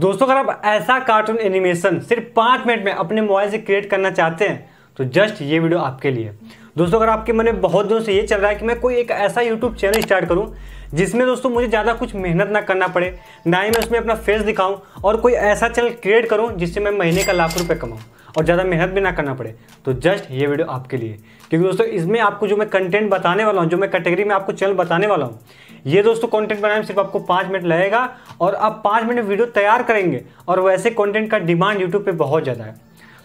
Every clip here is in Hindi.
दोस्तों अगर आप ऐसा कार्टून एनिमेशन सिर्फ पाँच मिनट में अपने मोबाइल से क्रिएट करना चाहते हैं तो जस्ट ये वीडियो आपके लिए दोस्तों अगर आपके मन में बहुत दिनों से ये चल रहा है कि मैं कोई एक ऐसा यूट्यूब चैनल स्टार्ट करूँ जिसमें दोस्तों मुझे ज़्यादा कुछ मेहनत ना करना पड़े ना ही मैं उसमें अपना फेस दिखाऊँ और कोई ऐसा चैनल क्रिएट करूँ जिससे मैं महीने का लाख रुपये कमाऊँ और ज़्यादा मेहनत भी ना करना पड़े तो जस्ट ये वीडियो आपके लिए क्योंकि दोस्तों इसमें आपको जो मैं कंटेंट बताने वाला हूँ जो मैं कैटेगरी में आपको चैनल बताने वाला हूँ ये दोस्तों कंटेंट बनाने में सिर्फ आपको पाँच मिनट लगेगा और आप पाँच मिनट वीडियो तैयार करेंगे और वैसे कॉन्टेंट का डिमांड यूट्यूब पर बहुत ज़्यादा है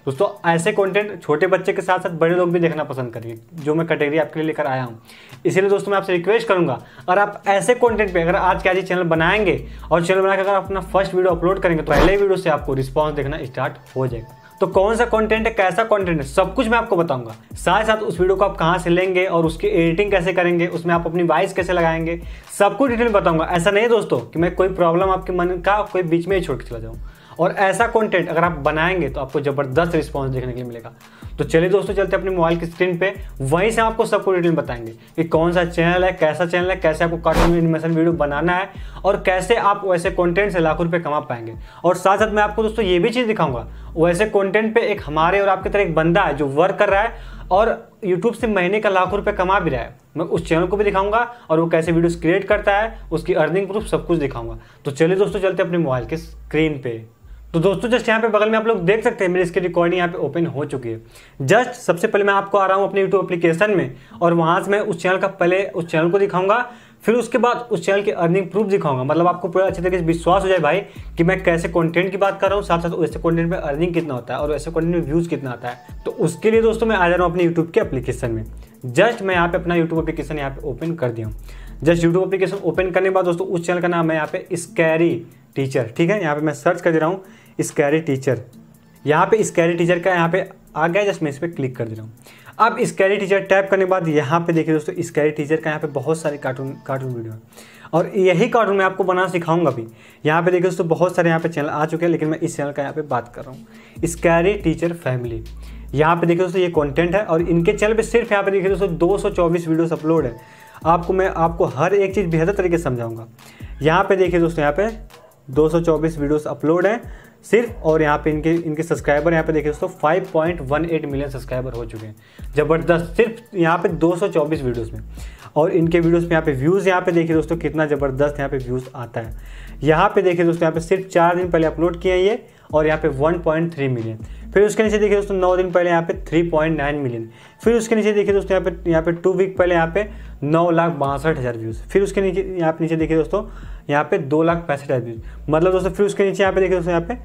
दोस्तों ऐसे कंटेंट छोटे बच्चे के साथ साथ बड़े लोग भी देखना पसंद करेंगे जो मैं कैटेगरी आपके लिए लेकर आया हूँ इसीलिए दोस्तों मैं आपसे रिक्वेस्ट करूँगा अगर आप ऐसे कंटेंट पे अगर आज के आज ही चैनल बनाएंगे और चैनल बनाकर अगर अपना फर्स्ट वीडियो अपलोड करेंगे तो पहले वीडियो से आपको रिस्पॉन्स देखना स्टार्ट हो जाएगा तो कौन सा कंटेंट है कैसा कंटेंट है सब कुछ मैं आपको बताऊंगा साथ साथ उस वीडियो को आप कहाँ से लेंगे और उसकी एडिटिंग कैसे करेंगे उसमें आप अपनी वॉइस कैसे लगाएंगे सब कुछ डिटेल में बताऊंगा ऐसा नहीं दोस्तों कि मैं कोई प्रॉब्लम आपके मन का कोई बीच में ही छोड़ के चला जाऊँ और ऐसा कॉन्टेंट अगर आप बनाएंगे तो आपको ज़बरदस्त रिस्पॉन्स देखने के लिए मिलेगा तो चलिए दोस्तों चलते अपने मोबाइल की स्क्रीन पे वहीं से आपको सबको डिटेल बताएंगे कि कौन सा चैनल है कैसा चैनल है कैसे आपको कार्टून एनिमेशन वीडियो बनाना है और कैसे आप वैसे कॉन्टेंट से लाखों रुपये कमा पाएंगे और साथ साथ मैं आपको दोस्तों ये भी चीज़ दिखाऊंगा वैसे कॉन्टेंट पे एक हमारे और आपकी तरह एक बंदा है जो वर्क कर रहा है और यूट्यूब से महीने का लाखों रुपये कमा भी रहा है मैं उस चैनल को भी दिखाऊंगा और वो कैसे वीडियोस क्रिएट करता है उसकी अर्निंग प्रूफ सब कुछ दिखाऊंगा तो चलिए दोस्तों चलते अपने मोबाइल के स्क्रीन पे तो दोस्तों जस्ट यहाँ पे बगल में आप लोग देख सकते हैं मेरी इसकी रिकॉर्डिंग यहाँ पे ओपन हो चुकी है जस्ट सबसे पहले मैं आपको आ रहा हूँ अपने यूट्यूब एप्लीकेशन में और वहाँ से मैं उस चैनल का पहले उस चैनल को दिखाऊंगा फिर उसके बाद उस चैनल की अर्निंग प्रूफ दिखाऊंगा मतलब आपको पूरा अच्छे तरीके से विश्वास हो जाए भाई कि मैं कैसे कंटेंट की बात कर रहा हूँ साथ साथ वैसे कंटेंट में अर्निंग कितना होता है और वैसे कंटेंट में व्यूज़ कितना आता है तो उसके लिए दोस्तों मैं आ जा रहा हूँ अपने यूट्यूब के एप्लीकेशन में जस्ट मैं यहाँ पे अपना यूट्यूब एप्लीकेशन यहाँ पे ओपन कर दिया हूँ जस्ट यूट्यूब एप्लीकेशन ओपन करने के बाद दोस्तों उस चैनल का नाम है यहाँ पे स्कैरी टीचर ठीक है यहाँ पे मैं सर्च कर दे रहा हूँ स्कैरी टीचर यहाँ पे स्कैरी टीचर का यहाँ पे आ गया जस्ट मैं इस पर क्लिक कर दे रहा हूँ अब स्कैरी टीचर टैप करने के बाद यहाँ पे देखिए दोस्तों स्कैरी टीचर का यहाँ पे बहुत सारे कार्टून कार्टून वीडियो हैं और यही कार्टून मैं आपको बनाना सिखाऊंगा भी यहाँ पे देखिए दोस्तों बहुत सारे यहाँ पे चैनल आ चुके हैं लेकिन मैं इस चैनल का यहाँ पे बात कर रहा हूँ स्कैरी टीचर फैमिली यहाँ पे देखिए दोस्तों ये कॉन्टेंट है और इनके चैनल पर सिर्फ यहाँ पे देखिए दोस्तों चौबीस वीडियोस अपलोड है आपको मैं आपको हर एक चीज़ बेहतर तरीके से समझाऊंगा यहाँ पे देखिए दोस्तों यहाँ पे चौबीस वीडियोस अपलोड हैं सिर्फ और यहाँ पे इनके इनके सब्सक्राइबर यहाँ पे देखिए दोस्तों 5.18 मिलियन सब्सक्राइबर हो चुके हैं ज़बरदस्त सिर्फ यहाँ पे 224 वीडियोस में और इनके वीडियोस में यहाँ पे व्यूज़ यहाँ पे देखिए दोस्तों कितना ज़बरदस्त यहाँ पे व्यूज़ आता है यहाँ पे देखिए दोस्तों यहाँ पे सिर्फ चार दिन पहले अपलोड किए ये और यहाँ पे थ्री मिलियन फिर उसके नीचे देखिए दोस्तों नौ दिन पहले यहाँ पे नाइन मिलियन फिर उसके नीचे देखिए दोस्तों यहाँ पे यहाँ पे टू वीक पहले यहाँ पे नौ लाख बासठ हज़ार व्यूज़ फिर उसके नीचे यहाँ पे नीचे देखिए दोस्तों यहाँ पे दो लाख पैंसठ हज़ार व्यूज़ मतलब दोस्तों फिर उसके नीचे यहाँ पे देखिए दोस्तों यहाँ पे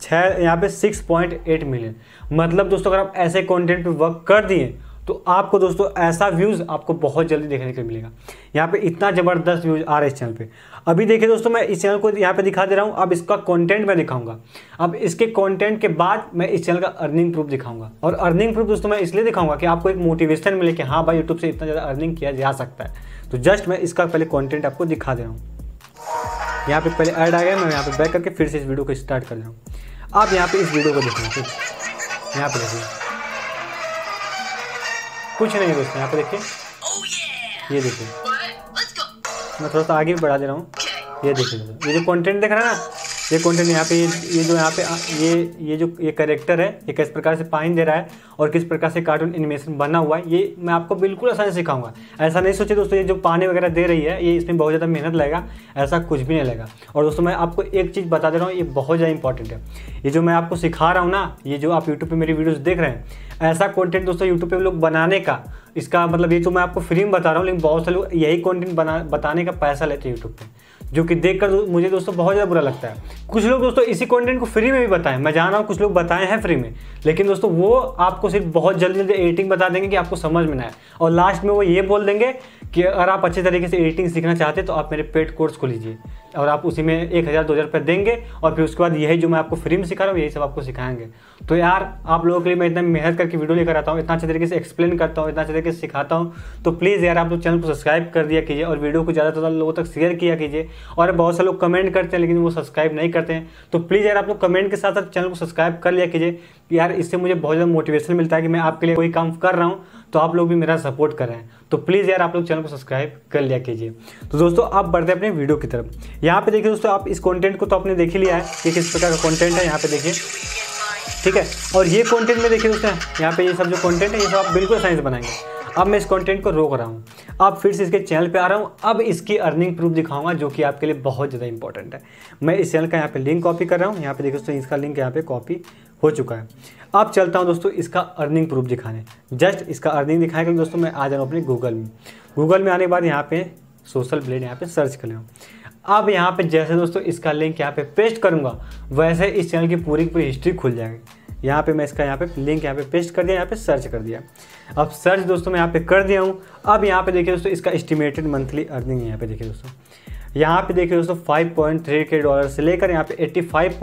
छः यहाँ पे सिक्स पॉइंट एट मिलियन मतलब दोस्तों अगर आप ऐसे कंटेंट पे वर्क कर दिए तो आपको दोस्तों ऐसा व्यूज़ आपको बहुत जल्दी देखने को मिलेगा यहाँ पे इतना ज़बरदस्त व्यूज़ आ रहा है इस चैनल पे अभी देखिए दोस्तों मैं इस चैनल को यहाँ पे दिखा दे रहा हूँ अब इसका कंटेंट मैं दिखाऊंगा अब इसके कंटेंट के बाद मैं इस चैनल का अर्निंग प्रूफ दिखाऊंगा और अर्निंग प्रूफ दोस्तों मैं इसलिए दिखाऊंगा कि आपको एक मोटिवेशन मिले कि हाँ भाई यूट्यूब से इतना ज़्यादा अर्निंग किया जा सकता है तो जस्ट मैं इसका पहले कॉन्टेंट आपको दिखा दे रहा हूँ यहाँ पे पहले ऐड आ गया मैं यहाँ पर बैक करके फिर से इस वीडियो को स्टार्ट कर रहा हूँ आप यहाँ पे इस वीडियो को देखें ठीक यहाँ पे देखिए कुछ नहीं है दोस्तों यहाँ पे देखिए ये देखिए मैं थोड़ा सा आगे भी बढ़ा दे रहा हूँ ये देखिए ये जो कंटेंट देख रहा है ना ये कंटेंट यहाँ पे ये जो यहाँ पे ये ये जो ये करेक्टर है ये किस प्रकार से पाइन दे रहा है और किस प्रकार से कार्टून एनिमेशन बना हुआ है ये मैं आपको बिल्कुल आसानी से सिखाऊंगा ऐसा नहीं सोचे दोस्तों ये जो पानी वगैरह दे रही है ये इसमें बहुत ज़्यादा मेहनत लगेगा ऐसा कुछ भी नहीं लगेगा और दोस्तों मैं आपको एक चीज़ बता दे रहा हूँ ये बहुत ज़्यादा इंपॉर्टेंट है ये जो मैं आपको सिखा रहा हूँ ना ये जो आप यूट्यूब पर मेरी वीडियोज़ देख रहे हैं ऐसा कॉन्टेंट दोस्तों यूट्यूब पर लोग बनाने का इसका मतलब ये तो मैं आपको फ्री में बता रहा हूँ लेकिन बहुत से लोग यही कॉन्टेंट बना बताने का पैसा लेते हैं यूट्यूब पर जो कि देखकर मुझे दोस्तों बहुत ज़्यादा बुरा लगता है कुछ लोग दोस्तों इसी कंटेंट को फ्री में भी बताएं मैं जान रहा हूँ कुछ लोग बताए हैं फ्री में लेकिन दोस्तों वो आपको सिर्फ बहुत जल्दी जल्दी एडिटिंग बता देंगे कि आपको समझ में ना आए और लास्ट में वो ये बोल देंगे कि अगर आप अच्छे तरीके से एडिटिंग सीखना चाहते तो आप मेरे पेड कोर्स को लीजिए और आप उसी में एक हज़ार दो हज़ार रुपये देंगे और फिर उसके बाद यही जो मैं आपको फ्री में सिखा रहा हूँ यही सब आपको सिखाएंगे तो यार आप लोगों के लिए मैं इतना मेहनत करके वीडियो लेकर आता हूँ इतना अच्छे तरीके से एक्सप्लेन करता हूँ इतना अच्छे तरीके से सिखाता हूँ तो प्लीज़ यार आप लोग चैनल को सब्सक्राइब कर दिया कीजिए और वीडियो को ज़्यादा से ज़्यादा लोगों तक शेयर किया कीजिए और बहुत से लोग कमेंट करते हैं लेकिन वो सब्सक्राइब नहीं करते हैं तो प्लीज़ यार आप लोग कमेंट के साथ साथ चैनल को सब्सक्राइब कर लिया कीजिए यार इससे मुझे बहुत ज़्यादा मोटिवेशन मिलता है कि मैं आपके लिए कोई काम कर रहा हूँ तो आप लोग भी मेरा सपोर्ट करें तो प्लीज़ यार आप लोग चैनल को सब्सक्राइब कर लिया कीजिए तो दोस्तों आप बढ़ते अपने वीडियो की तरफ यहाँ पे देखिए दोस्तों आप इस कंटेंट को तो आपने देख ही लिया है कि किस प्रकार का कंटेंट है यहाँ पे देखिए ठीक है और ये कंटेंट में देखिए दोस्तों यहाँ पे ये सब जो कॉन्टेंट है ये सब आप बिल्कुल साइंस बनाएंगे अब मैं इस कंटेंट को रोक रहा हूँ अब फिर से इसके चैनल पे आ रहा हूँ अब इसकी अर्निंग प्रूफ दिखाऊंगा जो कि आपके लिए बहुत ज़्यादा इंपॉर्टेंट है मैं इस चैनल का यहाँ पे लिंक कॉपी कर रहा हूँ यहाँ पे देखिए दोस्तों इसका लिंक यहाँ पे कॉपी हो चुका है अब चलता हूँ दोस्तों इसका अर्निंग प्रूफ दिखाने जस्ट इसका अर्निंग दिखाएंगे दोस्तों मैं आ जाऊँ अपने गूगल में गूगल में आने के बाद यहाँ पे सोशल ब्लेड यहाँ पे सर्च कर लें अब यहाँ पे जैसे दोस्तों इसका लिंक यहाँ पे पेस्ट करूँगा वैसे इस चैनल की पूरी पूरी हिस्ट्री खुल जाएगी यहाँ पे मैं इसका यहाँ पे लिंक यहाँ पे पेस्ट कर दिया यहाँ पे सर्च कर दिया अब सर्च दोस्तों मैं यहाँ पे कर दिया हूँ अब यहाँ पे देखिए दोस्तों इसका एस्टिमेटेड मंथली अर्निंग यहाँ पे देखिए दोस्तों यहाँ पे देखिए दोस्तों थ्री के डॉलर से लेकर यहाँ पे फाइव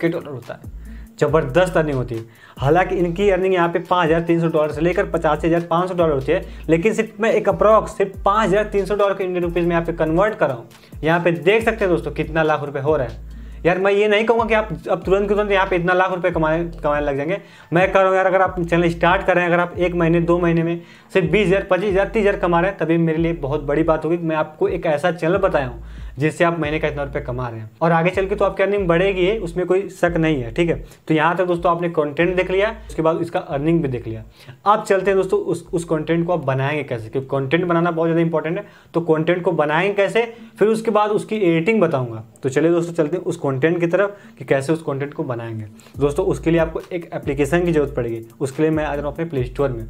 के डॉलर होता है ज़बरदस्त अर्निंग होती है हालांकि इनकी अर्निंग यहाँ पे पाँच हज़ार तीन सौ डॉलर से लेकर पचास हज़ार पाँच सौ डॉलर होती है लेकिन सिर्फ मैं एक अप्रॉक्स सिर्फ पाँच हज़ार तीन सौ डॉलर के इंडियन रुपीज़ में यहाँ पे कन्वर्ट कर रहा हूँ यहाँ पे देख सकते हैं दोस्तों कितना लाख रुपये हो रहा है यार मैं ये नहीं कहूँगा कि आप अब तुरंत के तुरंत यहाँ पे इतना लाख रुपये कमाने कमाने लग जाएंगे मैं कह रहा हूँ यार अगर आप चैनल स्टार्ट कर रहे हैं अगर आप एक महीने दो महीने में सिर्फ बीस हज़ार पच्चीस हज़ार तीस हज़ार कमा रहे हैं तभी मेरे लिए बहुत बड़ी बात होगी मैं आपको एक ऐसा चैनल बताया हूँ जिससे आप महीने का इतना रुपये कमा रहे हैं और आगे चल के तो आपकी अर्निंग बढ़ेगी है उसमें कोई शक नहीं है ठीक है तो यहाँ तक दोस्तों आपने कॉन्टेंट देख लिया उसके बाद उसका अर्निंग भी देख लिया अब चलते हैं दोस्तों उस उस कॉन्टेंट को आप बनाएंगे कैसे क्योंकि कॉन्टेंट बनाना बहुत ज़्यादा इंपॉर्टेंट है तो कॉन्टेंट को बनाएंगे कैसे फिर उसके बाद उसकी एडिटिंग बताऊँगा तो चलिए दोस्तों चलते हैं उस कॉन्टेंट की तरफ कि कैसे उस कॉन्टेंट को बनाएंगे दोस्तों उसके लिए आपको एक एप्लीकेशन की जरूरत पड़ेगी उसके लिए मैं आ रहा हूँ अपने प्ले स्टोर में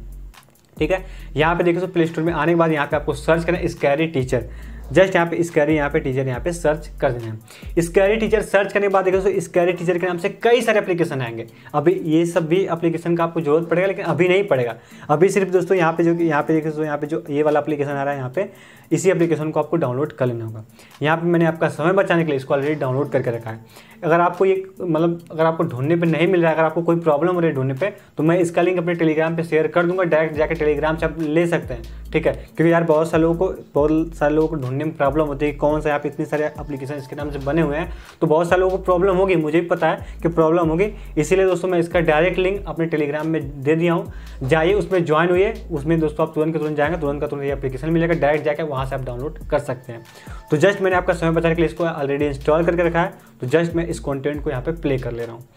ठीक है यहाँ पे देखिए तो प्ले स्टोर में आने के बाद यहाँ पे आपको सर्च करना है स्कैरी टीचर जस्ट यहाँ पे स्कैरी यहाँ पे टीचर यहाँ पे सर्च कर देना है स्कैरी टीचर सर्च करने के बाद देखो स्कैरी तो टीचर के नाम से कई सारे एप्लीकेशन आएंगे अभी ये सब भी एप्लीकेशन का आपको जरूरत पड़ेगा लेकिन अभी नहीं पड़ेगा अभी सिर्फ दोस्तों यहाँ पे जो यहाँ पे देखो यहाँ पे जो ये वाला एप्लीकेशन आ रहा है यहाँ पे इसी एप्लीकेशन को आपको डाउनलोड कर लेना होगा यहाँ पर मैंने आपका समय बचाने के लिए इसको ऑलरेडी डाउनलोड करके रखा है अगर आपको ये मतलब अगर आपको ढूंढने पर नहीं मिल रहा है अगर आपको कोई प्रॉब्लम हो रही है ढूंढने पर तो मैं इसका लिंक अपने टेलीग्राम पर शेयर कर दूँगा डायरेक्ट जाकर टेलीग्राम से आप ले सकते हैं ठीक है क्योंकि यार बहुत सारे लोगों को बहुत सारे लोगों को ढूंढने में प्रॉब्लम होती है कौन सा आप इतने सारे एप्लीकेशन इसके नाम से बने हुए हैं तो बहुत सारे लोगों को प्रॉब्लम होगी मुझे भी पता है कि प्रॉब्लम होगी इसीलिए दोस्तों मैं इसका डायरेक्ट लिंक अपने टेलीग्राम में दे दिया हूँ जाइए उसमें ज्वाइन हुई उसमें दोस्तों आप तुरंत के तुरंत जाएंगे तुरंत का तुरंत ये एप्लीकेशन मिलेगा डायरेक्ट जाकर वहाँ वहाँ से आप डाउनलोड कर सकते हैं तो जस्ट मैंने आपका समय बचाने के लिए इसको ऑलरेडी इंस्टॉल करके रखा है तो जस्ट मैं इस कॉन्टेंट को यहाँ पर प्ले कर ले रहा हूँ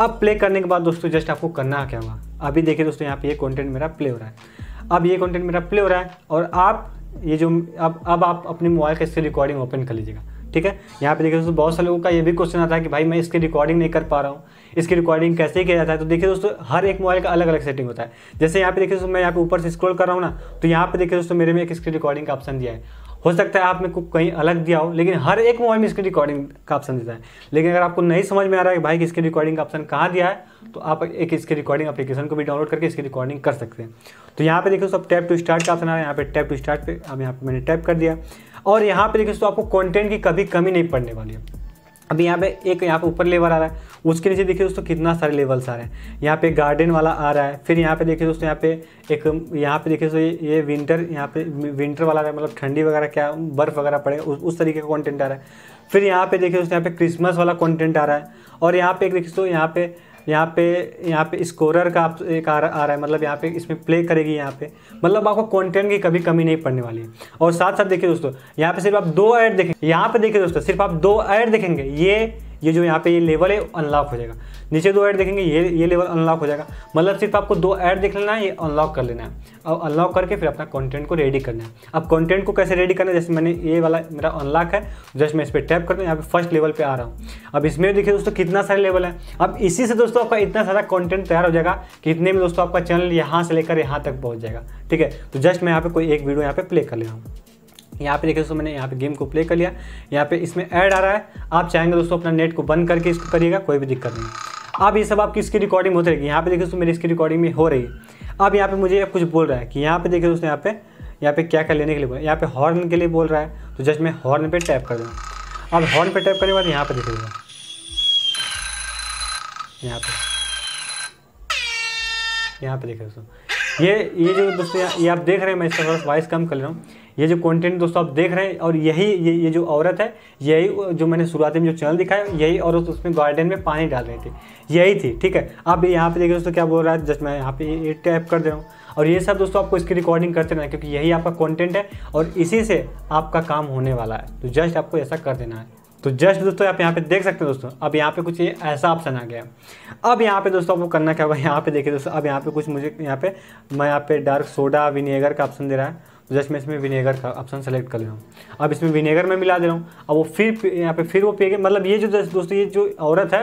अब प्ले करने के बाद दोस्तों जस्ट आपको करना क्या हुआ अभी देखिए दोस्तों यहाँ पर ये कॉन्टेंट मेरा प्ले हो रहा है अब ये कॉन्टेंट मेरा प्ले हो रहा है और आप ये जो अब अब आप अपने मोबाइल का इससे रिकॉर्डिंग ओपन कर लीजिएगा ठीक है यहाँ पे देखिए दोस्तों बहुत सारे लोगों का ये भी क्वेश्चन आता है कि भाई मैं इसकी रिकॉर्डिंग नहीं कर पा रहा हूँ इसकी रिकॉर्डिंग कैसे किया जाता है तो देखिए दोस्तों हर एक मोबाइल का अलग अलग सेटिंग होता है जैसे यहाँ पे देखिए दोस्तों मैं यहाँ पे ऊपर से स्क्रॉल कर रहा हूँ ना तो यहाँ पे देखिए दोस्तों मेरे में एक स्क्रीन रिकॉर्डिंग का ऑप्शन दिया है हो सकता है आपने कहीं अलग दिया हो लेकिन हर एक मोबाइल में स्क्रीन रिकॉर्डिंग का ऑप्शन देता है लेकिन अगर आपको नहीं समझ में आ रहा है भाई स्क्रीन इसकी रिकॉर्डिंग का ऑप्शन कहाँ दिया है तो आप एक इसके रिकॉर्डिंग एप्लीकेशन को भी डाउनलोड करके इसकी रिकॉर्डिंग कर सकते हैं तो यहाँ पे देखिए दोस्तों टैप टू स्टार्ट का ऑप्शन आ रहा है यहाँ पे टैप टू स्टार्ट पे अब यहाँ पे मैंने टैप कर दिया और यहाँ पे देखिए दोस्तों आपको कंटेंट की कभी कमी नहीं पड़ने वाली है अभी यहाँ पे एक यहाँ पे ऊपर लेवल आ रहा है उसके नीचे देखिए दोस्तों कितना सारे लेवल्स आ रहे हैं यहाँ पे गार्डन वाला आ रहा है फिर यहाँ पे देखिए दोस्तों यहाँ पे एक यहाँ पे देखिए दोस्तों ये विंटर यहाँ पे विंटर वाला आ रहा है मतलब ठंडी वगैरह क्या बर्फ़ वगैरह पड़ेगा उस, उस तरीके का कॉन्टेंट आ रहा है फिर यहाँ पे देखिए दोस्तों यहाँ पे क्रिसमस वाला कॉन्टेंट आ रहा है और यहाँ पे एक देखिए दोस्तों यहाँ पे यहाँ पे यहाँ पे स्कोरर का आप एक आ रहा है मतलब यहाँ पे इसमें प्ले करेगी यहाँ पे मतलब आपको कंटेंट की कभी कमी नहीं पड़ने वाली है और साथ साथ देखिए दोस्तों यहाँ पे सिर्फ आप दो ऐड देखेंगे यहाँ पे देखिए दोस्तों सिर्फ आप दो ऐड देखेंगे ये ये जो यहाँ पे ये लेवल है अनलॉक हो जाएगा नीचे दो ऐड देखेंगे ये ये लेवल अनलॉक हो जाएगा मतलब सिर्फ आपको दो ऐड देख लेना है ये अनलॉक कर लेना है और अनलॉक करके फिर अपना कंटेंट को रेडी करना है अब कंटेंट को कैसे रेडी करना है जैसे मैंने ये वाला मेरा अनलॉक है जस्ट मैं इस पर टैप करता हूँ यहाँ पे फर्स्ट लेवल पर आ रहा हूँ अब इसमें देखिए दोस्तों कितना सारे लेवल है अब इसी से दोस्तों आपका इतना सारा कॉन्टेंट तैयार हो जाएगा कि इतने में दोस्तों आपका चैनल यहाँ से लेकर यहाँ तक पहुँच जाएगा ठीक है तो जस्ट मैं यहाँ पे कोई एक वीडियो यहाँ पे प्ले कर ले रहा हूँ यहाँ पे देखिए दोस्तों मैंने यहाँ पे गेम को प्ले कर लिया यहाँ पे इसमें ऐड आ रहा है आप चाहेंगे दोस्तों अपना नेट को बंद करके इसको करिएगा कोई भी दिक्कत नहीं अब ये सब आपकी इसकी रिकॉर्डिंग होती रहेगी यहाँ पे देखिए दोस्तों मेरी इसकी रिकॉर्डिंग में हो रही है अब यहाँ पे मुझे कुछ बोल रहा है कि यहाँ पे देखिए दोस्तों यहाँ पे यहाँ पे क्या क्या लेने के लिए बोल रहा है यहाँ पे हॉर्न के लिए बोल रहा है तो जस्ट मैं हॉर्न पे टैप कर दूँ अब हॉर्न पे टैप करने के बाद यहाँ पे देखिएगा यहाँ पे यहाँ पे देखिए दोस्तों ये ये जो दोस्तों ये आप देख रहे हैं मैं इसका थोड़ा वॉइस कम कर रहा हूँ ये जो कंटेंट दोस्तों आप देख रहे हैं और यही ये ये जो औरत है यही जो मैंने शुरुआत में जो चैनल दिखाया यही औरत उसमें गार्डन में पानी डाल रही थी यही थी ठीक है आप यहाँ पे देखिए दोस्तों क्या बोल रहा है जस्ट मैं यहाँ पे ये टैप कर दे रहा हूँ और ये सब दोस्तों आपको इसकी रिकॉर्डिंग करते रहना क्योंकि यही आपका कॉन्टेंट है और इसी से आपका काम होने वाला है तो जस्ट आपको ऐसा कर देना है तो जस्ट दोस्तों आप यहाँ पे देख सकते हैं दोस्तों अब यहाँ पे कुछ ये ऐसा ऑप्शन आ गया अब यहाँ पे दोस्तों आपको करना क्या होगा यहाँ पे देखिए दोस्तों अब यहाँ पे कुछ मुझे यहाँ पे मैं यहाँ पे डार्क सोडा विनेगर का ऑप्शन दे रहा है तो जस्ट मैं इसमें विनेगर का ऑप्शन सेलेक्ट कर ले रहा हूँ अब इसमें विनेगर में मिला दे रहा हूँ अब वो फिर यहाँ पे फिर वो पिएगा मतलब ये जो दोस्तों ये जो औरत है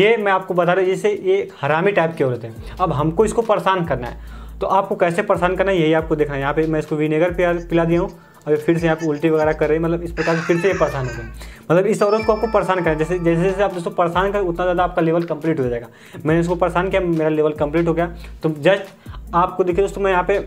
ये मैं आपको बता रहा हूँ जैसे ये हरामी टाइप की औरत है अब हमको इसको परेशान करना है तो आपको कैसे परेशान करना है यही आपको देखना है यहाँ पे मैं इसको विनेगर पिला दिया हूँ अब फिर से यहाँ पर उल्टी वगैरह कर रही है मतलब इस प्रकार से फिर से ये परेशान हो गए मतलब इस औरत को आपको परेशान करना है जैसे जैसे जैसे आप दोस्तों परेशान करें उतना ज़्यादा आपका लेवल कंप्लीट हो जाएगा मैंने इसको परेशान किया मेरा लेवल कंप्लीट हो गया तो जस्ट आपको देखिए दोस्तों मैं यहाँ पे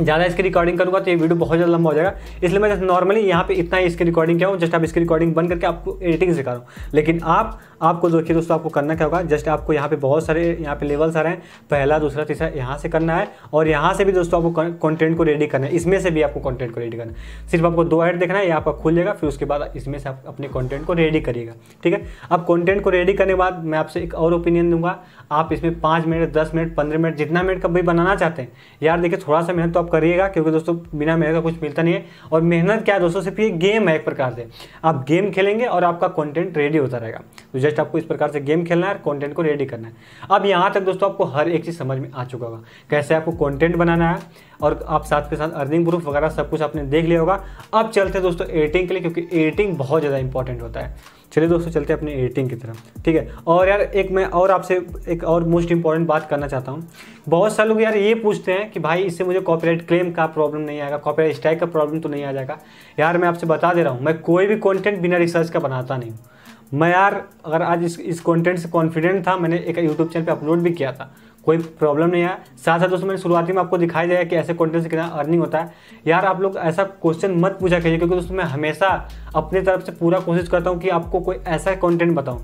ज़्यादा इसकी रिकॉर्डिंग करूँगा तो ये वीडियो बहुत ज़्यादा लंबा हो जाएगा इसलिए मैं जैसे नॉर्मली यहाँ पे इतना ही इसकी रिकॉर्डिंग किया हूँ जस्ट आप इसकी रिकॉर्डिंग बंद करके आपको एडिटिंग सिखा रहा हूँ लेकिन आप आपको देखिए दोस्तों आपको करना क्या होगा जस्ट आपको यहाँ पे बहुत सारे यहाँ पे लेवल्स आ रहे हैं पहला दूसरा तीसरा यहाँ से करना है और यहाँ से भी दोस्तों आपको कॉन्टेंट को रेडी करना है इसमें से भी आपको कॉन्टेंट को रेडी करना है सिर्फ आपको दो हेड देखना है यहाँ पर खुल जाएगा फिर उसके बाद इसमें से आप अपने कॉन्टेंट को रेडी करिएगा ठीक है अब कॉन्टेंट को रेडी करने के बाद मैं आपसे एक और ओपिनियन दूंगा आप इसमें पाँच मिनट दस मिनट पंद्रह मिनट जितना मिनट का भी बनाना चाहते हैं यार देखिए थोड़ा सा मेहनत तो आप करिएगा क्योंकि दोस्तों बिना मेहनत का कुछ मिलता नहीं है और मेहनत क्या है दोस्तों सिर्फ ये गेम है एक प्रकार से आप गेम खेलेंगे और आपका कंटेंट रेडी होता रहेगा तो जस्ट आपको इस प्रकार से गेम खेलना है और कॉन्टेंट को रेडी करना है अब यहाँ तक दोस्तों आपको हर एक चीज़ समझ में आ चुका होगा कैसे आपको कॉन्टेंट बनाना है और आप साथ के साथ अर्निंग प्रूफ वगैरह सब कुछ आपने देख लिया होगा अब चलते दोस्तों एडिटिंग के लिए क्योंकि एडिटिंग बहुत ज़्यादा इंपॉर्टेंट होता है चलिए दोस्तों चलते हैं अपने एडिटिंग की तरफ ठीक है और यार एक मैं और आपसे एक और मोस्ट इंपॉर्टेंट बात करना चाहता हूँ बहुत सारे लोग यार ये पूछते हैं कि भाई इससे मुझे कॉपीराइट क्लेम का प्रॉब्लम नहीं आएगा कॉपीराइट स्ट्राइक का प्रॉब्लम तो नहीं आ जाएगा यार मैं आपसे बता दे रहा हूँ मैं कोई भी कॉन्टेंट बिना रिसर्च का बनाता नहीं हूँ मैं यार अगर आज इस इस कॉन्टेंट से कॉन्फिडेंट था मैंने एक यूट्यूब चैनल पर अपलोड भी किया था कोई प्रॉब्लम नहीं है साथ साथ दोस्तों मैंने शुरुआती में आपको दिखाई दिया कि ऐसे कॉन्टेंट से कितना अर्निंग होता है यार आप लोग ऐसा क्वेश्चन मत पूछा कीजिए क्योंकि दोस्तों मैं हमेशा अपनी तरफ से पूरा कोशिश करता हूँ कि आपको कोई ऐसा कॉन्टेंट बताऊँ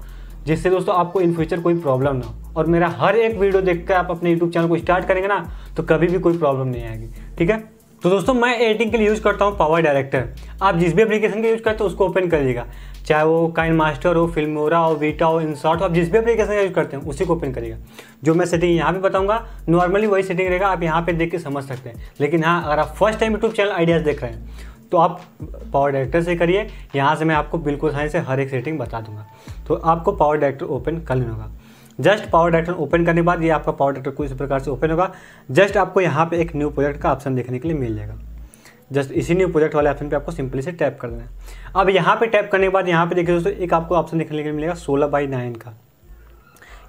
जिससे दोस्तों आपको इन फ्यूचर कोई प्रॉब्लम ना हो और मेरा हर एक वीडियो देखकर आप अपने यूट्यूब चैनल को स्टार्ट करेंगे ना तो कभी भी कोई प्रॉब्लम नहीं आएगी ठीक है तो दोस्तों मैं एडिटिंग के लिए यूज़ करता हूँ पावर डायरेक्टर आप जिस भी एप्लीकेशन का यूज़ करते हो उसको ओपन कर लीजिएगा चाहे वो काइन मास्टर हो फिल्मोरा हो वीटा हो इंसॉट हो आप जिस भी एप्लीकेशन का यूज़ करते हैं उसी को ओपन करिएगा जो मैं सेटिंग यहाँ पे बताऊँगा नॉर्मली वही सेटिंग रहेगा आप यहाँ पे देख के समझ सकते हैं लेकिन हाँ अगर आप first time YouTube channel ideas देख रहे हैं तो आप पावर डायरेक्टर से करिए यहाँ से मैं आपको बिल्कुल सही से हर एक सेटिंग बता दूंगा तो आपको पावर डायरेक्टर ओपन कर लेना होगा जस्ट पावर डायरेक्टर ओपन करने के बाद ये आपका पावर डायरेक्टर कुछ प्रकार से ओपन होगा जस्ट आपको यहाँ पे एक न्यू प्रोजेक्ट का ऑप्शन देखने के लिए मिल जाएगा जस्ट इसी न्यू प्रोजेक्ट वाले ऑप्शन पे आपको सिंपली से टैप कर है अब यहाँ पे टैप करने के बाद यहाँ पे देखिए दोस्तों एक आपको ऑप्शन देखने के लिए मिलेगा सोलह बाई नाइन का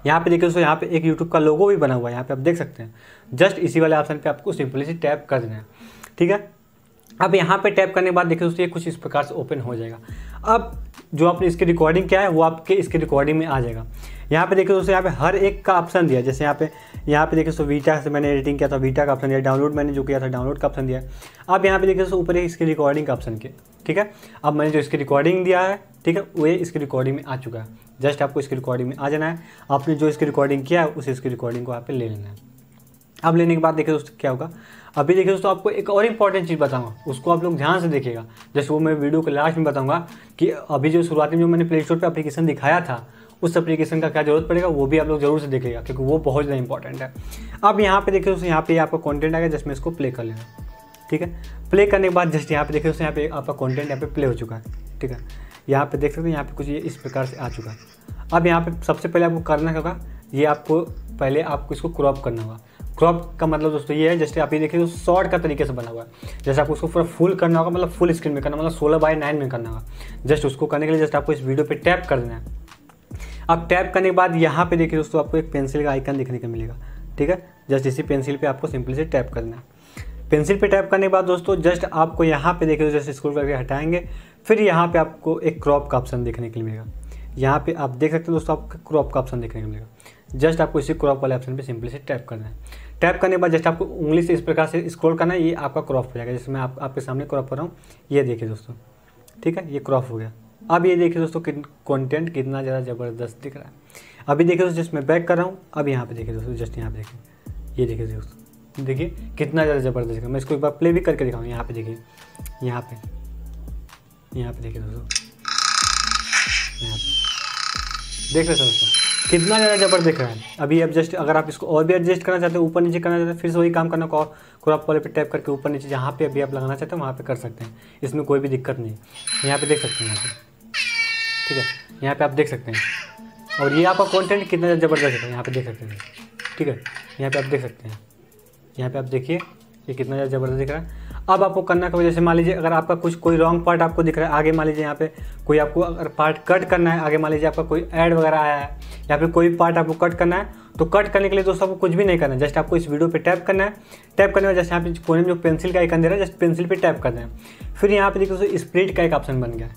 यहाँ पे देखिए दोस्तों यहाँ पे एक यूट्यूब का लोगो भी बना हुआ है यहाँ पे आप देख सकते हैं जस्ट इसी वाले ऑप्शन पर आपको सिंपली से टैप कर देना है ठीक है अब यहाँ पे टैप करने के बाद देखिए दोस्तों ये कुछ इस प्रकार से ओपन हो जाएगा अब जो आपने इसकी रिकॉर्डिंग क्या है वो आपके इसके रिकॉर्डिंग में आ जाएगा यहाँ पे देखिए दोस्तों यहाँ पे हर एक का ऑप्शन दिया जैसे यहाँ पे यहाँ पे देखिए सो वीटा से मैंने एडिटिंग किया था वीटा का ऑप्शन दिया डाउनलोड मैंने जो किया था डाउनलोड का ऑप्शन दिया अब यहाँ पे देखिए सो ऊपर इसकी रिकॉर्डिंग का ऑप्शन किया ठीक है अब मैंने जो इसकी रिकॉर्डिंग दिया है ठीक है वो इसकी रिकॉर्डिंग में आ चुका है जस्ट आपको इसकी रिकॉर्डिंग में आ जाना है आपने जो इसकी रिकॉर्डिंग किया है उसे इसकी रिकॉर्डिंग को यहाँ पे ले लेना है अब लेने के बाद देखिए दोस्तों क्या होगा अभी देखिए दोस्तों आपको एक और इंपॉर्टेंट चीज़ बताऊँगा उसको आप लोग ध्यान से देखिएगा जैसे वो मैं वीडियो के लास्ट में बताऊंगा कि अभी जो शुरुआती में जो मैंने प्ले स्टोर पर अपलीकेशन दिखाया था उस एप्लीकेशन का क्या जरूरत पड़ेगा वो भी आप लोग जरूर से देखेगा क्योंकि वो बहुत ज़्यादा इंपॉर्टेंट है अब यहाँ पे देखिए दोस्तों यहाँ पे आपका कॉन्टेंट आएगा जिसमें इसको प्ले कर लेना ठीक है प्ले करने के बाद जस्ट यहाँ पे देखिए दोस्तों यहाँ पे आपका कॉन्टेंट यहाँ पे प्ले हो चुका है ठीक है यहाँ पे देख सकते हैं यहाँ पे कुछ ये इस प्रकार से आ चुका है अब यहाँ पे सबसे पहले आपको करना होगा ये आपको पहले आपको इसको क्रॉप करना होगा क्रॉप का मतलब दोस्तों ये है जैसे आप ये देखिए तो शॉर्ट का तरीके से बना हुआ है जैसे आपको उसको पूरा फुल करना होगा मतलब फुल स्क्रीन में करना मतलब सोलह बाय नाइन में करना होगा जस्ट उसको करने के लिए जस्ट आपको इस वीडियो पर टैप कर देना है अब टैप करने के बाद यहाँ पे देखिए दोस्तों आपको एक पेंसिल का आइकन देखने को मिलेगा ठीक है जस्ट इसी पेंसिल पे आपको सिंपली से टैप करना है पेंसिल पे टैप करने के बाद दोस्तों जस्ट आपको यहाँ पे देखिए जस्ट स्क्रोल करके हटाएंगे फिर यहाँ पे आपको एक क्रॉप का ऑप्शन देखने के लिए मिलेगा यहाँ पे आप देख सकते हो दोस्तों आपको क्रॉप का ऑप्शन देखने को मिलेगा जस्ट आपको इसी क्रॉप वाले ऑप्शन पे सिंपली से टैप करना है टैप करने के बाद जस्ट आपको उंगली से इस प्रकार से स्क्रॉल करना है ये आपका क्रॉप हो जाएगा जैसे मैं आप, आपके सामने क्रॉप कर रहा हूँ ये देखिए दोस्तों ठीक है ये क्रॉप हो गया अब ये देखिए दोस्तों कॉन्टेंट कितना ज़्यादा ज़बरदस्त दिख रहा है अभी देखिए दोस्तों जस्ट मैं बैक कर रहा हूँ अब यहाँ पे देखिए दोस्तों जस्ट यहाँ पर देखिए ये देखिए दोस्तों देखिए कितना ज़्यादा ज़बरदस्त है मैं इसको एक बार प्ले भी करके दिखाऊँ यहाँ पे देखिए यहाँ पे यहाँ पे देखिए दोस्तों यहाँ देख रहे दोस्तों कितना ज़्यादा जबर दिख रहा है अभी एडजस्ट अगर आप इसको और भी एडजस्ट करना चाहते हैं ऊपर नीचे करना चाहते हैं फिर से वही काम करना क्रॉप वाले पर टैप करके ऊपर नीचे जहाँ पे अभी आप लगाना चाहते हैं वहाँ पे कर सकते हैं इसमें कोई भी दिक्कत नहीं यहाँ पे देख सकते हैं यहाँ पे ठीक है यहाँ पे आप देख सकते हैं और ये आपका कॉन्टेंट कितना ज़्यादा ज़बरदस्त है यहाँ पर देख सकते हैं ठीक है यहाँ पर आप देख सकते हैं यहाँ पर आप देखिए ये कितना ज़्यादा ज़बरदस्त दिख रहा है अब आपको करना कभी जैसे मान लीजिए अगर आपका कुछ कोई रॉन्ग पार्ट आपको दिख रहा है आगे मान लीजिए यहाँ पे कोई आपको अगर पार्ट कट करना है आगे मान लीजिए आपका कोई ऐड वगैरह आया है या फिर कोई पार्ट आपको कट करना है तो कट करने के लिए दोस्तों आपको कुछ भी नहीं करना है जस्ट आपको इस वीडियो पे टैप करना है टैप करने में जैसे यहाँ पे कोने में जो पेंसिल का आइकन दे रहा है जस्ट पेंसिल पे टैप करना है फिर यहाँ पे देखिए दोस्तों स्प्लिट का एक ऑप्शन बन गया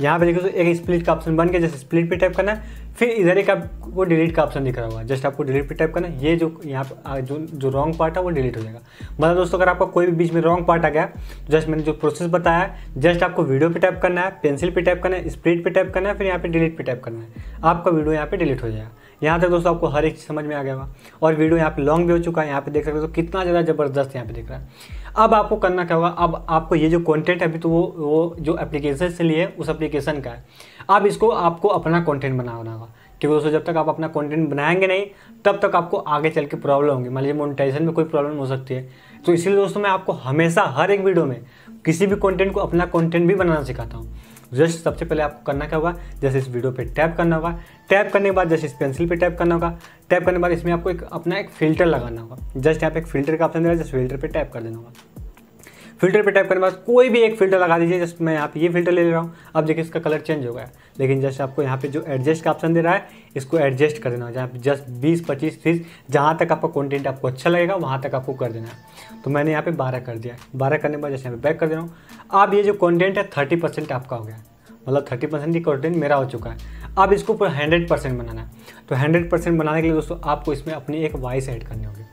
यहाँ पे देखिए दोस्तों एक स्प्लिट का ऑप्शन बन गया जैसे स्प्लिट पे टैप करना है फिर इधर एक आपको डिलीट का ऑप्शन दिख रहा होगा जस्ट आपको डिलीट पर टाइप करना ये जो यहाँ पर जो जो रॉन्ग पार्ट है वो डिलीट हो जाएगा मतलब दोस्तों अगर आपका कोई भी बीच में रॉन्ग पार्ट आ गया तो जस्ट मैंने जो प्रोसेस बताया जस्ट आपको वीडियो पे टाइप करना है पेंसिल पे टाइप करना है स्प्रिट पे टाइप करना है फिर यहाँ पे डिलीट पे टाइप करना है आपका वीडियो यहाँ पे डिलीट हो जाएगा यहाँ तक दोस्तों आपको हर एक चीज़ समझ में आ गया होगा और वीडियो यहाँ पे लॉन्ग भी हो चुका है यहाँ पे देख सकते हो तो कितना ज़्यादा ज़बरदस्त यहाँ पे दिख रहा है अब आपको करना क्या होगा अब आपको ये जो कंटेंट है अभी तो वो वो जो एप्लीकेशन से लिए उस एप्लीकेशन का है अब इसको आपको अपना कंटेंट बनाना होगा क्योंकि दोस्तों जब तक आप अपना कंटेंट बनाएंगे नहीं तब तक आपको आगे चल के प्रॉब्लम होंगी मान लीजिए मोनिटाइजेशन में कोई प्रॉब्लम हो सकती है तो इसलिए दोस्तों मैं आपको हमेशा हर एक वीडियो में किसी भी कॉन्टेंट को अपना कॉन्टेंट भी बनाना सिखाता हूँ जस्ट सबसे पहले आपको करना क्या होगा जैसे इस वीडियो पे टैप करना होगा टैप करने के बाद जैसे इस पेंसिल पे टैप करना होगा टैप करने के बाद इसमें आपको एक अपना एक फिल्टर लगाना होगा जस्ट यहाँ पे एक फिल्टर का ऑप्शन दे रहा है फिल्टर पे टैप कर देना होगा फिल्टर पे टाइप करने के बाद कोई भी एक फिल्टर लगा दीजिए जस्ट मैं यहाँ पे ये फिल्टर ले ले रहा हूँ अब देखिए इसका कलर चेंज हो गया लेकिन जस्ट आपको यहाँ पे जो एडजस्ट का ऑप्शन दे रहा है इसको एडजस्ट कर देना जहाँ पे जस्ट बीस पच्चीस तीस जहाँ तक आपका कॉन्टेंट आपको अच्छा लगेगा वहाँ तक आपको कर देना है तो मैंने यहाँ पे बारह कर दिया बारह करने के बाद जैसे यहाँ पे बैक कर दे रहा हूँ अब ये जो कॉन्टेंट है थर्टी परसेंट आपका हो गया मतलब थर्टी परसेंट ही कॉन्टेंट मेरा हो चुका है अब इसको पूरा हंड्रेड परसेंट बनाना है तो हंड्रेड परसेंट बनाने के लिए दोस्तों आपको इसमें अपनी एक वॉइस ऐड करनी होगी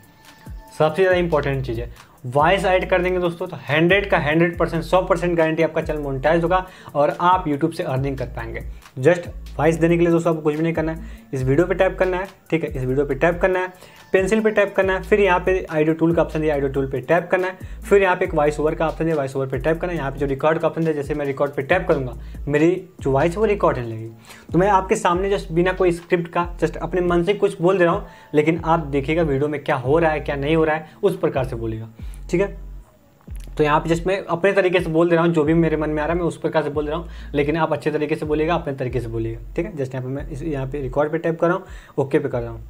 सबसे ज़्यादा इंपॉर्टेंट चीज़ है वॉइस ऐड कर देंगे दोस्तों तो हंड्रेड का हंड्रेड परसेंट सौ परसेंट गारंटी आपका चैनल मोनिटाइज होगा और आप यूट्यूब से अर्निंग कर पाएंगे जस्ट वॉइस देने के लिए दोस्तों आपको कुछ भी नहीं करना है इस वीडियो पे टैप करना है ठीक है इस वीडियो पे टैप करना है पेंसिल पे टैप करना है फिर यहाँ पे आइडियो टूल का ऑप्शन दिया आइडियो टूल पे टैप करना है फिर यहाँ पे एक वॉइस ओवर का ऑप्शन दिया वॉइस ओवर पे टैप करना है यहाँ पे जो रिकॉर्ड का ऑप्शन दिया जैसे मैं रिकॉर्ड पर टैप करूँगा मेरी जो वॉइस है वो रिकॉर्ड होने लगी तो मैं आपके सामने जस्ट बिना कोई स्क्रिप्ट का जस्ट अपने मन से कुछ बोल दे रहा हूँ लेकिन आप देखिएगा वीडियो में क्या हो रहा है क्या नहीं हो रहा है उस प्रकार से बोलेगा ठीक है तो यहाँ पे जस्ट मैं अपने तरीके से बोल दे रहा हूँ जो भी मेरे मन में आ रहा है मैं उस प्रकार से बोल रहा हूँ लेकिन आप अच्छे तरीके से बोलिएगा अपने तरीके से बोलिएगा ठीक है जस्ट यहाँ पे मैं इस यहाँ पे रिकॉर्ड पे टाइप कर रहा हूँ ओके पे कर रहा हूँ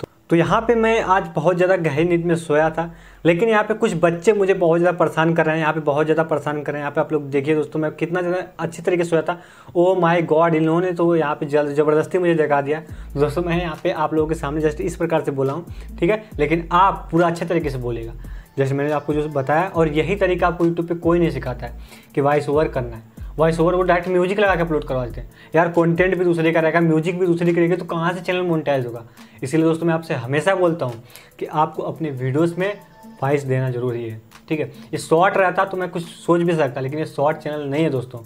तो, तो यहाँ पे मैं आज बहुत ज़्यादा गहरी नींद में सोया था लेकिन यहाँ पे कुछ बच्चे मुझे बहुत ज़्यादा परेशान कर रहे हैं यहाँ पे बहुत ज़्यादा परेशान कर रहे हैं यहाँ पे आप लोग देखिए दोस्तों मैं कितना ज़्यादा अच्छी तरीके से सोया था ओ माय गॉड इन्होंने तो यहाँ पे ज़बरदस्ती मुझे जगा दिया तो दोस्तों मैं यहाँ पे आप लोगों के सामने जस्ट इस प्रकार से बोला हूँ ठीक है लेकिन आप पूरा अच्छे तरीके से बोलेगा जैसे मैंने आपको जो बताया और यही तरीका आपको यूट्यूब पर कोई नहीं सिखाता है कि वॉइस ओवर करना है वॉइस ओवर वो डायरेक्ट म्यूजिक लगा के अपलोड करवा देते हैं यार कंटेंट भी दूसरे का रहेगा म्यूजिक भी दूसरे का रहेगा तो कहाँ से चैनल मोनिटाइज होगा इसीलिए दोस्तों मैं आपसे हमेशा बोलता हूँ कि आपको अपने वीडियोज़ में वॉइस देना जरूरी है ठीक है ये शॉर्ट रहता तो मैं कुछ सोच भी सकता लेकिन ये शॉर्ट चैनल नहीं है दोस्तों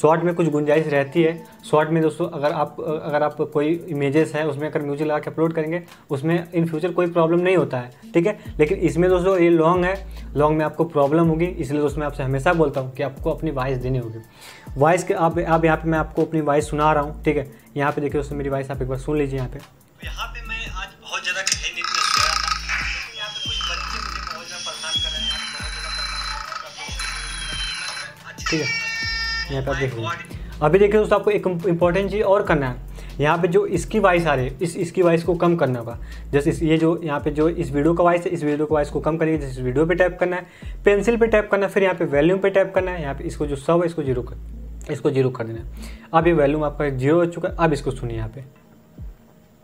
शॉर्ट में कुछ गुंजाइश रहती है शॉर्ट में दोस्तों अगर आप अगर आप कोई इमेजेस है उसमें अगर म्यूजिक लगा के अपलोड करेंगे उसमें इन फ्यूचर कोई प्रॉब्लम नहीं होता है ठीक है लेकिन इसमें दोस्तों ये लॉन्ग है लॉन्ग में आपको प्रॉब्लम होगी इसलिए दोस्तों मैं आपसे हमेशा बोलता हूँ कि आपको अपनी वॉइस देनी होगी वॉइस के आप अब यहाँ पे मैं आपको अपनी वॉइस सुना रहा हूँ ठीक है यहाँ पे देखिए दोस्तों मेरी वॉइस आप एक बार सुन लीजिए यहाँ पे यहाँ पे मैं ठीक है यहाँ पे आप देख अभी देखिए दोस्तों आपको एक इम्पॉर्टेंट चीज़ और करना है यहाँ पे जो इसकी वॉइस आ रही है इस इसकी वॉइस को कम करना होगा जैसे इस ये जो यहाँ पे जो इस वीडियो का वॉइस है इस वीडियो का वॉइस को कम करेंगे जैसे इस वीडियो पे टैप करना है पेंसिल पे टैप करना है फिर यहाँ पे वैल्यूम पे टैप करना है यहाँ पे इसको जो सब है इसको जीरो कर इसको जीरो कर देना अब ये वैल्यूम आपका जीरो हो चुका है अब इसको सुनिए यहाँ पे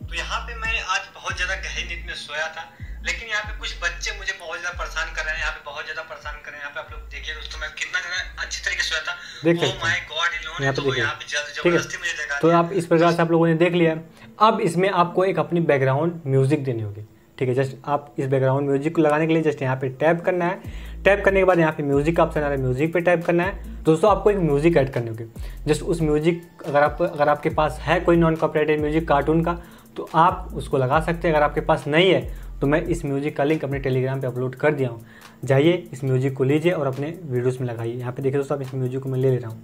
तो यहाँ पे मैं आज बहुत ज़्यादा गहरी नींद में सोया था लेकिन यहाँ पे कुछ बच्चे मुझे बहुत ज़्यादा परेशान कर रहे हैं यहाँ पे बहुत ज़्यादा परेशान कर रहे हैं यहाँ पे आप लोग देखिए दोस्तों मैं कितना अच्छी तरीके से था देख oh हैं तो, तो आप इस प्रकार से आप लोगों ने देख लिया अब इसमें आपको एक अपनी बैकग्राउंड म्यूजिक देनी होगी ठीक है जस्ट आप इस बैकग्राउंड म्यूजिक को लगाने के लिए जस्ट यहाँ पे टैप करना है टैप करने के बाद यहाँ पे म्यूजिक का ऑप्शन आ रहा है म्यूजिक पे टैप करना है दोस्तों आपको एक म्यूजिक ऐड करनी होगी जस्ट उस म्यूजिक अगर आप अगर आपके पास है कोई नॉन कॉपरेटेड म्यूजिक कार्टून का तो आप उसको लगा सकते हैं अगर आपके पास नहीं है तो मैं इस म्यूज़िक का लिंक अपने टेलीग्राम पे अपलोड कर दिया हूँ जाइए इस म्यूज़िक को लीजिए और अपने वीडियोस में लगाइए यहाँ पे देखिए दोस्तों आप इस म्यूज़िक को मैं ले ले रहा हूँ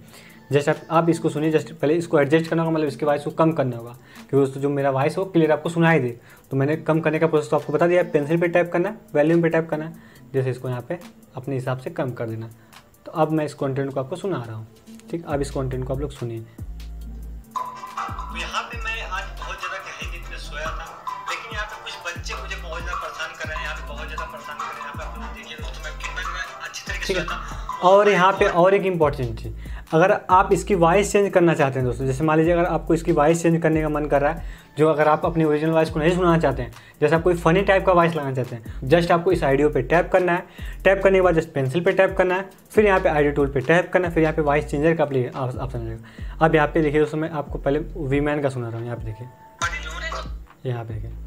जस्ट आप, आप इसको सुनिए जस्ट पहले इसको एडजस्ट करना होगा मतलब इसके वॉइस को कम करना होगा क्योंकि दोस्तों जो मेरा वॉइस हो क्लियर आपको सुनाई दे तो मैंने कम करने का प्रोसेस तो आपको बता दिया पेंसिल पर टाइप करना वैल्यूम पर टाइप करना जैसे इसको यहाँ पर अपने हिसाब से कम कर देना तो अब मैं इस कॉन्टेंट को आपको सुना रहा हूँ ठीक अब इस कॉन्टेंट को आप लोग सुनिए तो यहाँ पे मैं आज बहुत ज़्यादा गहरी नींद में सोया था लेकिन यहाँ पे कुछ बच्चे मुझे बहुत ज़्यादा परेशान कर रहे हैं यहाँ पे बहुत ज़्यादा परेशान कर रहे हैं यहाँ पे देखिए दोस्तों मैं अच्छी तरीके से और यहाँ पे और एक इम्पॉर्टेंट चीज़ अगर आप इसकी वॉइस चेंज करना चाहते हैं दोस्तों जैसे मान लीजिए अगर आपको इसकी वॉइस चेंज करने का मन कर रहा है जो अगर आप अपनी ओरिजिनल वॉइस को नहीं सुनाना चाहते हैं जैसे आप कोई फनी टाइप का वॉइस लगाना चाहते हैं जस्ट आपको इस आइडियो पे टैप करना है टैप करने के बाद जस्ट पेंसिल पे टैप करना है फिर यहाँ पे आइडियो टूल पर टैप करना है फिर यहाँ पे वॉइस चेंजर का आप मिलेगा अब यहाँ पे देखिए दोस्तों मैं आपको पहले वीमैन का सुना रहा हूँ यहाँ पे देखिए तो। यहाँ पे देखिए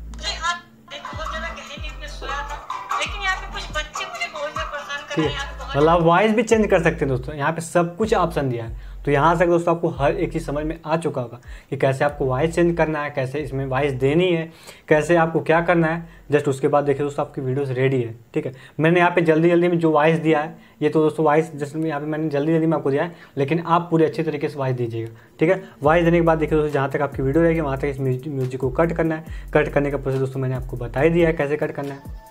ठीक है मतलब आप वॉइस भी चेंज कर सकते हैं दोस्तों यहाँ पे सब कुछ ऑप्शन दिया है तो यहाँ से दोस्तों आपको हर एक चीज़ समझ में आ चुका होगा कि कैसे आपको वॉइस चेंज करना है कैसे इसमें वॉइस देनी है कैसे आपको क्या करना है जस्ट उसके बाद देखिए दोस्तों आपकी वीडियोस रेडी है ठीक है मैंने यहाँ पे जल्दी जल्दी में जो वॉइस दिया है ये तो दोस्तों वॉइस जस्ट यहाँ पे मैंने जल्दी जल्दी में आपको दिया है लेकिन आप पूरे अच्छे तरीके से वॉइस दीजिएगा ठीक है वॉइस देने के बाद देखिए दोस्तों जहाँ तक आपकी वीडियो रहेगी वहाँ तक इस म्यूजिक को कट करना है कट करने का प्रोसेस दोस्तों मैंने आपको बता ही दिया है कैसे कट करना है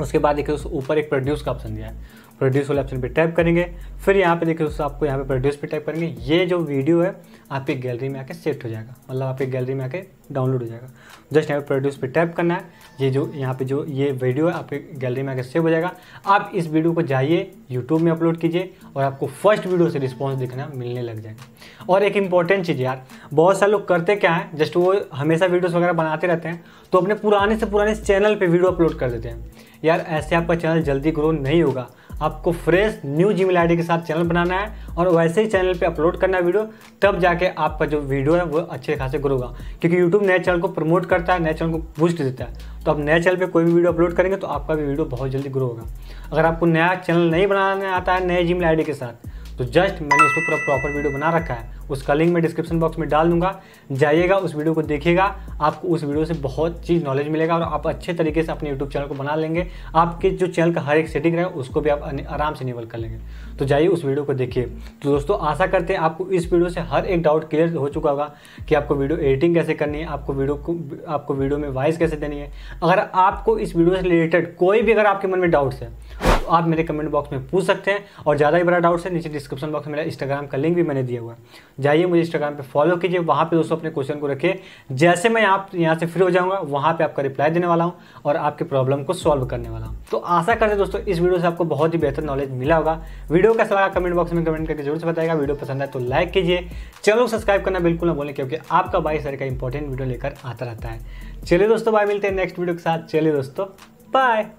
उसके बाद देखिए दोस्तों ऊपर एक प्रोड्यूस का ऑप्शन दिया है प्रोड्यूस वाले ऑप्शन पे टैप करेंगे फिर यहाँ पे देखिए दोस्तों आपको यहाँ पे प्रोड्यूस पे टैप करेंगे ये जो वीडियो है आपकी गैलरी में आके सेट हो जाएगा मतलब आपकी गैलरी में आके डाउनलोड हो जाएगा जस्ट यहाँ पे प्रोड्यूस पे टैप करना है ये जो यहाँ पे जो ये वीडियो है आपके गैलरी में आके सेव हो जाएगा आप इस वीडियो को जाइए यूट्यूब में अपलोड कीजिए और आपको फर्स्ट वीडियो से रिस्पॉन्स दिखना मिलने लग जाएगा और एक इंपॉर्टेंट चीज़ यार बहुत सारे लोग करते क्या है जस्ट वो हमेशा वीडियोस वगैरह बनाते रहते हैं तो अपने पुराने से पुराने चैनल पर वीडियो अपलोड कर देते हैं यार ऐसे आपका चैनल जल्दी ग्रो नहीं होगा आपको फ्रेश न्यू जी मेल के साथ चैनल बनाना है और वैसे ही चैनल पे अपलोड करना है वीडियो तब जाके आपका जो वीडियो है वो अच्छे खासे ग्रो होगा क्योंकि यूट्यूब नए चैनल को प्रमोट करता है नए चैनल को बूस्ट देता है तो आप नए चैनल पर कोई भी वीडियो अपलोड करेंगे तो आपका भी वीडियो बहुत जल्दी ग्रो होगा अगर आपको नया चैनल नहीं बनाना आता है नए जी मेल के साथ तो जस्ट मैंने उसको पूरा प्रॉपर वीडियो बना रखा है उसका लिंक मैं डिस्क्रिप्शन बॉक्स में डाल दूंगा जाइएगा उस वीडियो को देखिएगा आपको उस वीडियो से बहुत चीज़ नॉलेज मिलेगा और आप अच्छे तरीके से अपने यूट्यूब चैनल को बना लेंगे आपके जो चैनल का हर एक सेटिंग रहे उसको भी आप आराम से निवल कर लेंगे तो जाइए उस वीडियो को देखिए तो दोस्तों आशा करते हैं आपको इस वीडियो से हर एक डाउट क्लियर हो चुका होगा कि आपको वीडियो एडिटिंग कैसे करनी है आपको वीडियो को आपको वीडियो में वॉइस कैसे देनी है अगर आपको इस वीडियो से रिलेटेड कोई भी अगर आपके मन में डाउट्स है तो आप मेरे कमेंट बॉक्स में पूछ सकते हैं और ज़्यादा ही बड़ा डाउट है नीचे डिस्क्रिप्शन बॉक्स में मेरा इंस्टाग्राम का लिंक भी मैंने दिया हुआ है जाइए मुझे इंस्टाग्राम पर फॉलो कीजिए वहाँ पर दोस्तों अपने क्वेश्चन को रखिए जैसे मैं आप यहाँ से फ्री हो जाऊँगा वहाँ पर आपका रिप्लाई देने वाला हूँ और आपकी प्रॉब्लम को सॉल्व करने वाला हूँ तो आशा करते दोस्तों इस वीडियो से आपको बहुत ही बेहतर नॉलेज मिला होगा वीडियो का सवाल कमेंट बॉक्स में कमेंट करके जरूर से बताएगा वीडियो पसंद आए तो लाइक कीजिए चैनल सब्सक्राइब करना बिल्कुल ना बोले क्योंकि आपका बाई सर का इंपॉर्टेंट वीडियो लेकर आता रहता है चलिए दोस्तों बाय मिलते हैं नेक्स्ट वीडियो के साथ चलिए दोस्तों बाय